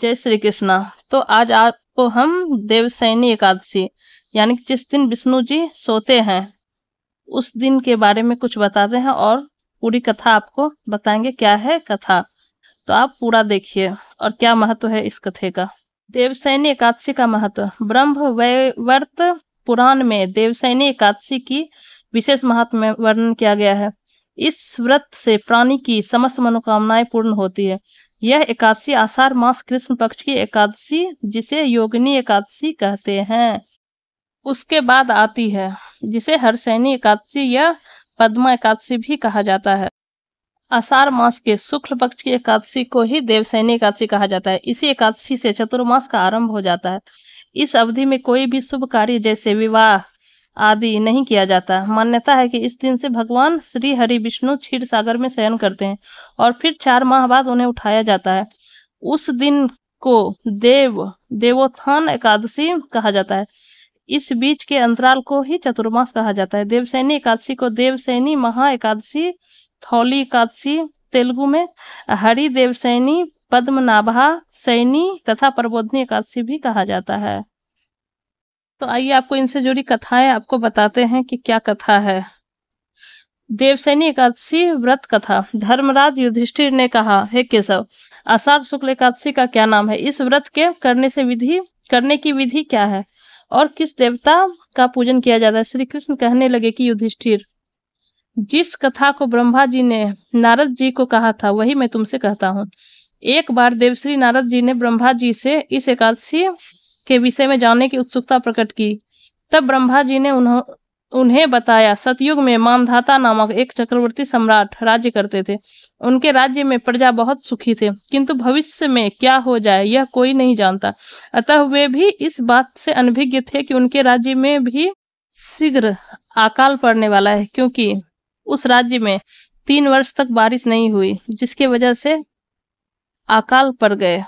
जय श्री कृष्णा तो आज आपको हम देवसैनी एकादशी यानी जिस दिन विष्णु जी सोते हैं उस दिन के बारे में कुछ बताते हैं और पूरी कथा आपको बताएंगे क्या है कथा तो आप पूरा देखिए और क्या महत्व है इस कथे का देवसैनी एकादशी का महत्व ब्रह्म वर्त पुराण में देवसैनी एकादशी की विशेष महत्व में वर्णन किया गया है इस व्रत से प्राणी की समस्त मनोकामनाएं पूर्ण होती है यह एकादशी आषा मास कृष्ण पक्ष की एकादशी जिसे योगिनी एकादशी कहते हैं उसके बाद आती है जिसे हरसैनी एकादशी या पद्मा एकादशी भी कहा जाता है आषाढ़ मास के शुक्ल पक्ष की एकादशी को ही देवसैनी एकादशी कहा जाता है इसी एकादशी से चतुर्मास का आरंभ हो जाता है इस अवधि में कोई भी शुभ कार्य जैसे विवाह आदि नहीं किया जाता मान्यता है कि इस दिन से भगवान श्री हरि विष्णु क्षीर सागर में शयन करते हैं और फिर चार माह बाद उन्हें उठाया जाता है उस दिन को देव देवोत्थान एकादशी कहा जाता है इस बीच के अंतराल को ही चतुर्मास कहा जाता है देवसैनी एकादशी को देवसैनी महा एकादशी थौली एकादशी तेलुगु में हरि देवसैनी पद्मनाभा सैनी तथा प्रबोधनी एकादशी भी कहा जाता है तो आइए आपको इनसे जुड़ी कथाएं आपको बताते हैं कि क्या कथा है देवसैनी एकादशी व्रत कथा धर्मराज युधिष्ठिर ने कहा हे केशव आषाढ़ शुक्ल एकादशी का क्या नाम है इस व्रत के करने से विधि करने की विधि क्या है और किस देवता का पूजन किया जाता है श्री कृष्ण कहने लगे कि युधिष्ठिर जिस कथा को ब्रह्मा जी ने नारद जी को कहा था वही मैं तुमसे कहता हूँ एक बार देवश्री नारद जी ने ब्रह्मा जी से इस एकादशी के विषय में जानने की उत्सुकता प्रकट की तब ब्रह्मा जी ने उन्हों उन्हें बताया सतयुग में मानधाता नामक एक चक्रवर्ती सम्राट राज्य करते थे उनके राज्य में प्रजा बहुत सुखी थे किंतु भविष्य में क्या हो जाए यह कोई नहीं जानता अतः वे भी इस बात से अनभिज्ञ थे कि उनके राज्य में भी शीघ्र अकाल पड़ने वाला है क्योंकि उस राज्य में तीन वर्ष तक बारिश नहीं हुई जिसकी वजह से अकाल पड़ गए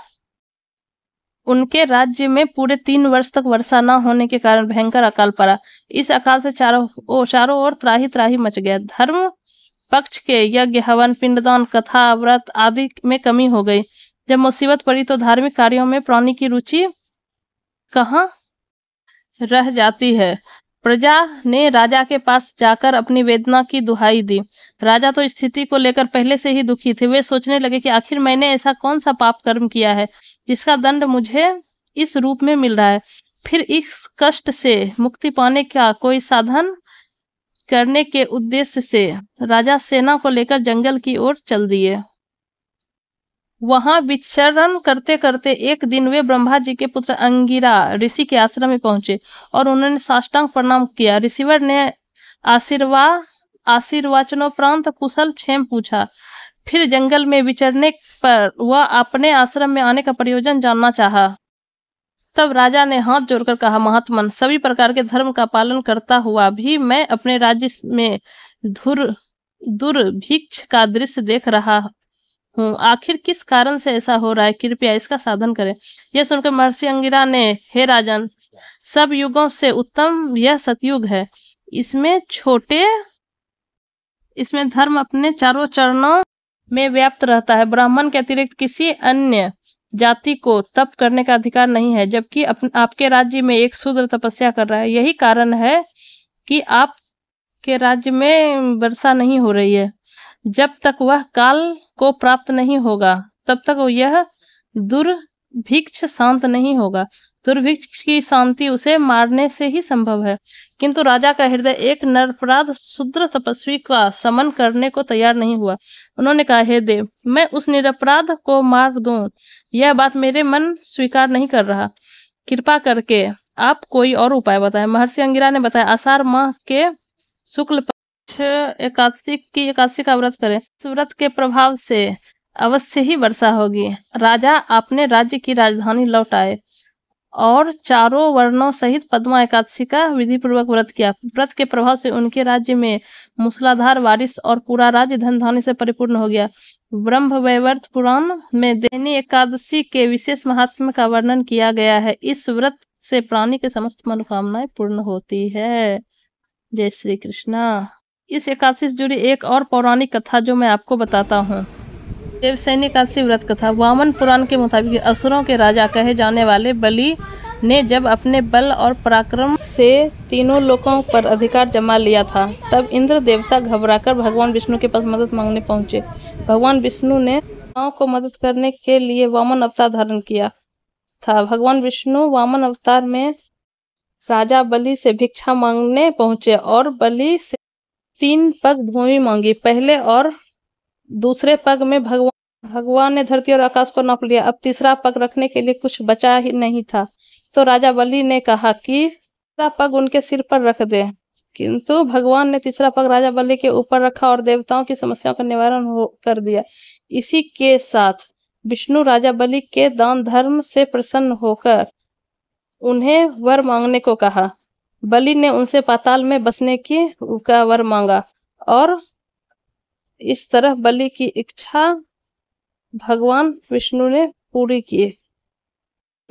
उनके राज्य में पूरे तीन वर्ष तक वर्षा न होने के कारण भयंकर अकाल पड़ा इस अकाल से चारों चारों ओर त्राही त्राही मच गया धर्म पक्ष के यज्ञ हवन पिंडदान कथा व्रत आदि में कमी हो गई जब मुसीबत पड़ी तो धार्मिक कार्यों में प्राणी की रुचि कहा रह जाती है प्रजा ने राजा के पास जाकर अपनी वेदना की दुहाई दी राजा तो स्थिति को लेकर पहले से ही दुखी थे वे सोचने लगे कि आखिर मैंने ऐसा कौन सा पाप कर्म किया है जिसका दंड मुझे इस रूप में मिल रहा है फिर इस कष्ट से मुक्ति पाने का कोई साधन करने के उद्देश्य से राजा सेना को लेकर जंगल की ओर चल दिए वहां विचरण करते करते एक दिन वे ब्रह्मा जी के पुत्र अंगिरा ऋषि के आश्रम में पहुंचे और उन्होंने साष्टांग प्रणाम किया ऋषिवर ने आशीर्वाद आशीर्वाचनोपरांत कुशल क्षेम पूछा फिर जंगल में विचरने पर वह अपने आश्रम में आने का प्रयोजन जानना चाहा। तब राजा ने हाथ जोड़कर कहा महात्मन सभी प्रकार के धर्म का पालन करता हुआ भी मैं अपने राज्य में धुर दुर्भिक्ष का दृश्य देख रहा हूँ आखिर किस कारण से ऐसा हो रहा है कृपया इसका साधन करें यह सुनकर महर्षि अंगिरा ने हे राजन सब युगों से उत्तम यह सतयुग है इसमें छोटे इसमें धर्म अपने चारों चरणों में व्याप्त रहता है ब्राह्मण के अतिरिक्त किसी अन्य जाति को तप करने का अधिकार नहीं है जबकि आपके राज्य में एक शूद्र तपस्या कर रहा है यही कारण है कि आप के राज्य में वर्षा नहीं हो रही है जब तक वह काल को प्राप्त नहीं होगा तब तक यह दुर्भिक्ष शांत नहीं होगा दुर्भिक्ष की शांति उसे मारने से ही संभव है किंतु राजा का हृदय एक नरपराध शुद्र तपस्वी का समन करने को तैयार नहीं हुआ उन्होंने कहा हे देव मैं उस निरपराध को मार दू यह बात मेरे मन स्वीकार नहीं कर रहा कृपा करके आप कोई और उपाय बताएं महर्षि अंगिरा ने बताया आषार माह के शुक्ल पक्ष एकादशी की एकादशी का व्रत करें व्रत के प्रभाव से अवश्य ही वर्षा होगी राजा अपने राज्य की राजधानी लौट आए और चारों वर्णों सहित पद्मा एकादशी का विधिपूर्वक व्रत किया व्रत के प्रभाव से उनके राज्य में मूसलाधार बारिश और पूरा राज्य धन धान्य से परिपूर्ण हो गया ब्रह्म वैवर्त पुराण में देनी एकादशी के विशेष महात्म्य का वर्णन किया गया है इस व्रत से प्राणी के समस्त मनोकामनाएं पूर्ण होती है जय श्री कृष्णा इस एकादशी से जुड़ी एक और पौराणिक कथा जो मैं आपको बताता हूँ देवसैनिक का शिवरथ कथा वामन पुराण के मुताबिक असुरों के राजा कहे जाने वाले बलि ने जब अपने बल और पराक्रम से तीनों लोगों पर अधिकार जमा लिया था तब इंद्र देवता घबराकर भगवान विष्णु के पास मदद मांगने पहुंचे भगवान विष्णु ने गाँव को मदद करने के लिए वामन अवतार धारण किया था भगवान विष्णु वामन अवतार में राजा बलि से भिक्षा मांगने पहुंचे और बलि से तीन पग भूमि मांगी पहले और दूसरे पग में भगवान भगवान ने धरती और आकाश को नाप लिया अब तीसरा पग रखने के लिए कुछ बचा ही नहीं था तो राजा बलि ने कहा कि तीसरा पग उनके सिर पर रख दे किंतु भगवान ने तीसरा पग राजा बलि के ऊपर रखा और देवताओं की समस्याओं का निवारण हो कर दिया इसी के साथ विष्णु राजा बलि के दान धर्म से प्रसन्न होकर उन्हें वर मांगने को कहा बलि ने उनसे पाताल में बसने की का वर मांगा और इस तरह बलि की इच्छा भगवान विष्णु ने पूरी की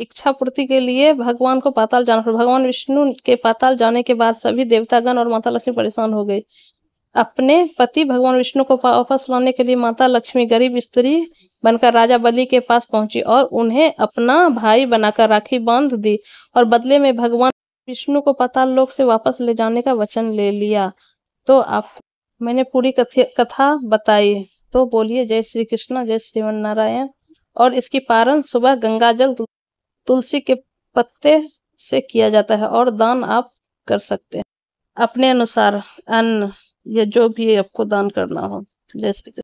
इच्छा पूर्ति के लिए भगवान को पाताल जाना पड़ा भगवान विष्णु के पाताल जाने के बाद सभी देवतागण और माता लक्ष्मी परेशान हो गई अपने पति भगवान विष्णु को वापस लाने के लिए माता लक्ष्मी गरीब स्त्री बनकर राजा बलि के पास पहुंची और उन्हें अपना भाई बनाकर राखी बांध दी और बदले में भगवान विष्णु को पाताल लोक से वापस ले जाने का वचन ले लिया तो आप मैंने पूरी कथा बताई तो बोलिए जय श्री कृष्ण जय श्री नारायण और इसकी पारण सुबह गंगाजल तुलसी के पत्ते से किया जाता है और दान आप कर सकते हैं अपने अनुसार अन्न या जो भी आपको दान करना हो जय श्री